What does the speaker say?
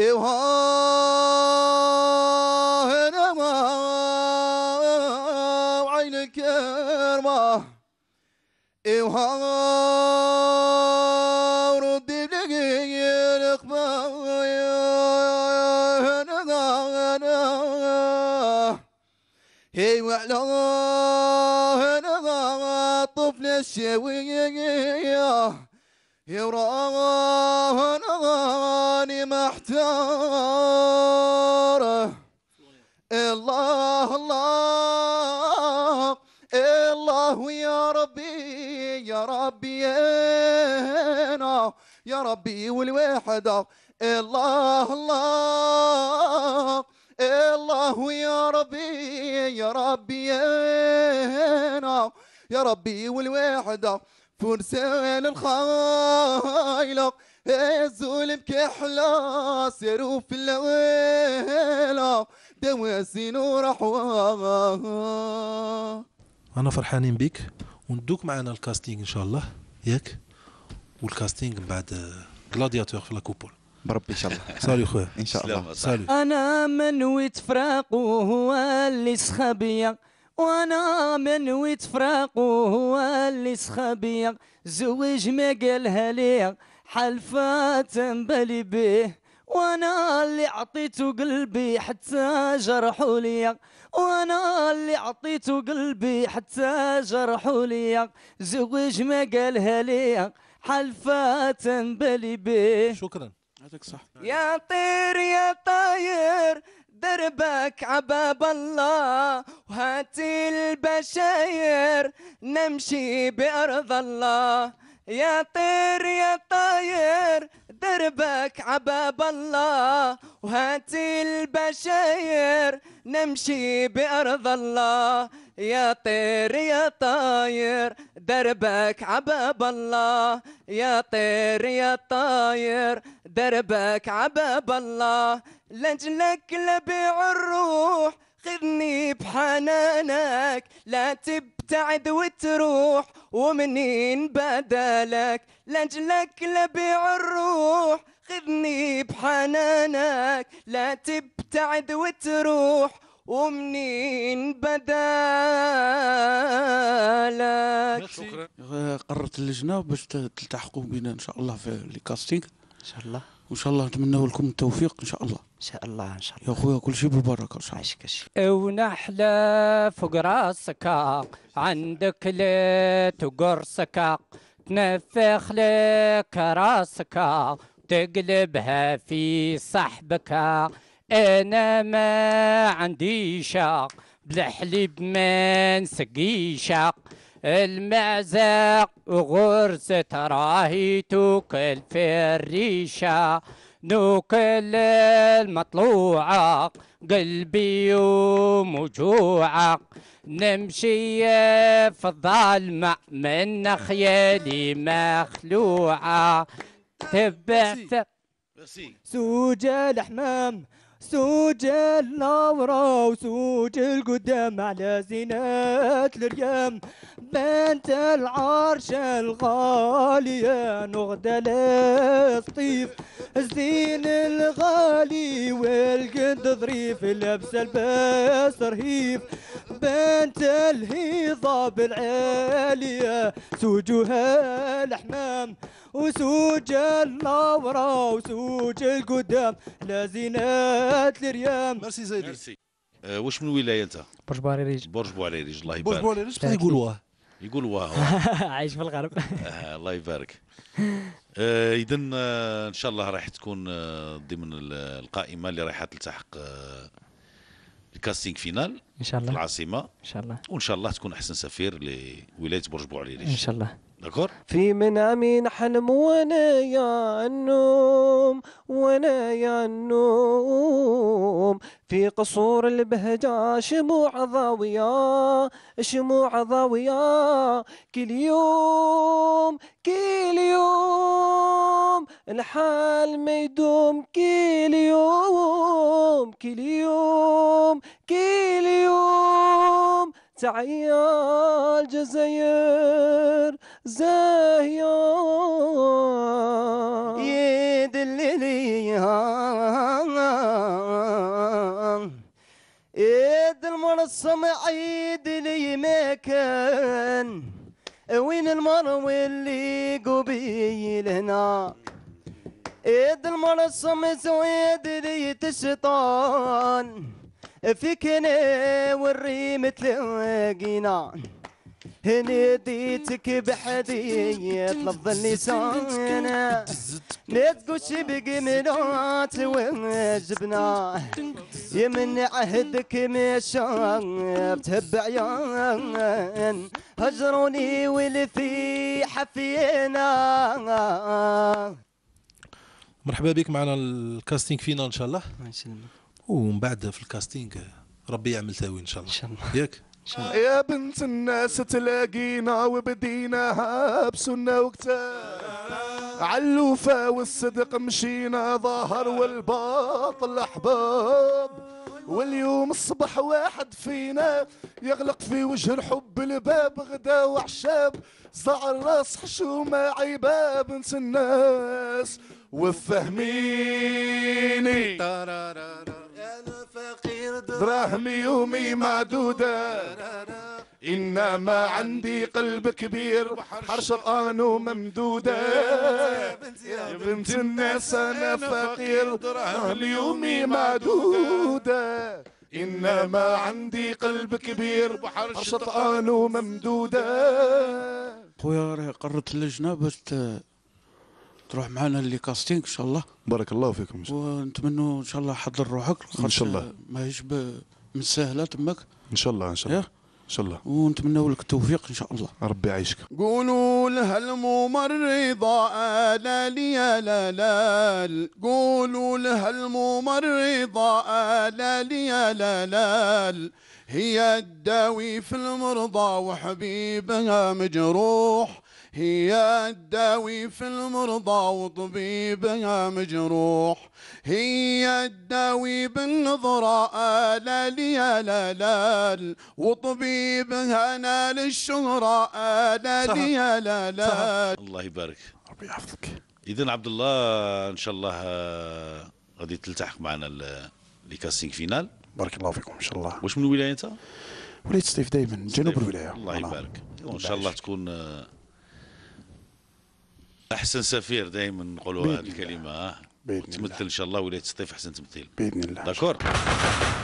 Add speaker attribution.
Speaker 1: إيوه ما وعين كرمة إيوه وردي لقيلك ما هي وعلى طفل الشوية اغاني محتار الله الله الله يا ربي يا ربي انا يا ربي والوحدة الله الله الله يا ربي يا ربي انا يا ربي والوحدة فرسان الخايلق الظلم سيرو في اللويلة دواسين ورحوة أنا فرحانين بيك وندوك معنا الكاستينج إن شاء الله ياك والكاستينج من بعد جلادياتور في لاكوبول بربي ان شاء الله سالي خويا ان شاء الله سالي انا من فراق وهو اللي سخبيه وانا من تفرق وهو اللي سخبيق زوج ما قالها ليا حلفات بالي بيه وانا اللي عطيت قلبي حتى جرحوا لي وانا اللي عطيت قلبي حتى جرحوا لي زوج ما قالها لي حلفات بالي بيه شكرا يعطيك صح يا طير يا طاير دربك عباب الله وهات البشاير نمشي بأرض الله يا طير يا طاير دربك عباب الله وهات البشاير نمشي بأرض الله يا طير يا طاير دربك عباب الله يا طير يا طاير دربك عباب الله لجلك لبيع الروح خذني بحنانك لا تبتعد وتروح ومنين بدالك لجلك لبيع الروح خذني بحنانك لا تبتعد وتروح ومنين بدالك شكرا قررت اللجنه باش تلتحقوا بنا ان شاء الله في الكاستينغ ان شاء الله وان شاء الله نتمنى لكم التوفيق ان شاء الله ان شاء الله ان شاء الله يا خويا كل شيء بالبركه ان شاء الله عشك عشك ونحلى فوق راسك عندك ليت قرصك تنفخ لك راسك تقلبها في صحبك انا ما عندي شاق بالحليب ما نسقي شاق المأزق غرزة راهي توكل في الريشة نوكل المطلوعة قلبي ومجوعة نمشي في الظلمة من خيالي مخلوعة تبعت سوج الحمام سوج النورة وسوج القدام على زينات الريام بنت العرش الغالية نغدى لسطيف الزين الغالي والقد ظريف لبس الباس رهيف بنت الهيضة بالعالية سوجها الحمام وسوج النورة وسوج القدام زينة مليارات الريال ميرسي زيدي ميرسي أه واش من ولايه انت برج بوعريريج برج بوعريريج الله يبارك برج بوعريريج بصح يقولوها يقولوها عايش في الغرب آه الله يبارك آه اذا آه، ان شاء الله راح تكون آه، ضمن القائمه اللي رايحه تلتحق آه، الكاستينغ فينال ان شاء الله في العاصمه ان شاء الله وان شاء الله تكون احسن سفير لولايه برج بوعريريج ان شاء الله دكور في منامي نحلم يا النوم يا النوم في قصور البهجة شموع ضاوية شموع ضاوية كل يوم كل يوم الحال ما يدوم كل يوم كل يوم كل يوم تعيا الجزائر زاهية يدلليها يد المرسم عيد لي مكان وين المروي اللي قبيل هنا ايد المرسم زويد لي تشطان فيك انا والريم تلاقينا ناديتك بحدي طلب اللسان نتقوش بقمنات وجبنا يمن عهدك مشان بتهب عيان هجروني ولفي حفينا مرحبا بك معنا الكاستينج فينا ان شاء الله ومن بعد في الكاستينج ربي يعمل تاوي ان شاء الله ان شاء الله ياك يا بنت الناس تلاقينا وبديناها بسنة وكتاب علوفة والصدق مشينا ظاهر والباطل أحباب واليوم الصبح واحد فينا يغلق في وجه الحب الباب غدا وعشاب زعر راس حشومة عيبة بنت الناس وفهميني دراهم يومي معدودة إنما عندي قلب كبير حرش الآن وممدودة يا بنت الناس أنا فقير دراهم يومي معدودة إنما عندي قلب كبير حرش الآن وممدودة خويا راهي قررت اللجنة باش تروح معنا اللي كاستينغ ان شاء الله بارك الله فيكم ان شاء الله ونتمنوا ان شاء الله حضر روحك ان شاء الله ماهيش من سهله تماك ان شاء الله ان شاء الله ان شاء الله ونتمنوا لك التوفيق ان شاء الله ربي يعيشك قولوا لها الممرضة انا لي لالال قولوا لها الممرضة انا لي لالال هي الداوي في المرضى وحبيبها مجروح هي الداوي في المرضى وطبيبها مجروح هي الداوي بالنظرة لي يا لالال وطبيبها نال الشهرة لي يا لالال الله يبارك ربي يحفظك إذن عبد الله إن شاء الله آه، غادي تلتحق معنا لكاستينغ فينال بارك الله فيكم ان شاء الله واش من ولايه انت؟ ولايه سطيف دائما جنوب الولايه الله يبارك وان شاء الله تكون آه، احسن سفير دائما نقولوا هذه الكلمه آه. تمثل ان شاء الله ولايه سطيف احسن تمثيل باذن الله داكور